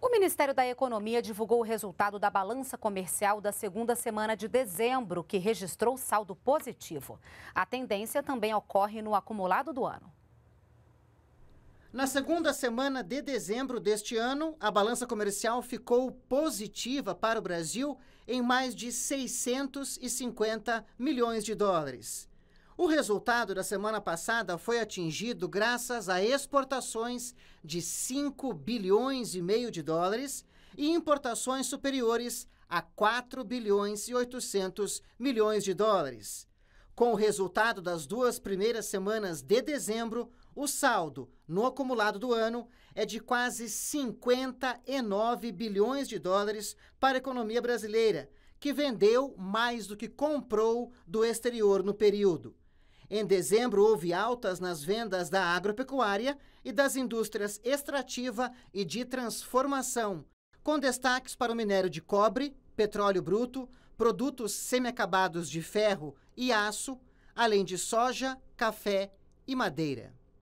O Ministério da Economia divulgou o resultado da balança comercial da segunda semana de dezembro, que registrou saldo positivo. A tendência também ocorre no acumulado do ano. Na segunda semana de dezembro deste ano, a balança comercial ficou positiva para o Brasil em mais de 650 milhões de dólares. O resultado da semana passada foi atingido graças a exportações de 5 bilhões e meio de dólares e importações superiores a 4 bilhões e 800 milhões de dólares. Com o resultado das duas primeiras semanas de dezembro, o saldo no acumulado do ano é de quase 59 bilhões de dólares para a economia brasileira, que vendeu mais do que comprou do exterior no período. Em dezembro, houve altas nas vendas da agropecuária e das indústrias extrativa e de transformação, com destaques para o minério de cobre, petróleo bruto, produtos semiacabados de ferro e aço, além de soja, café e madeira.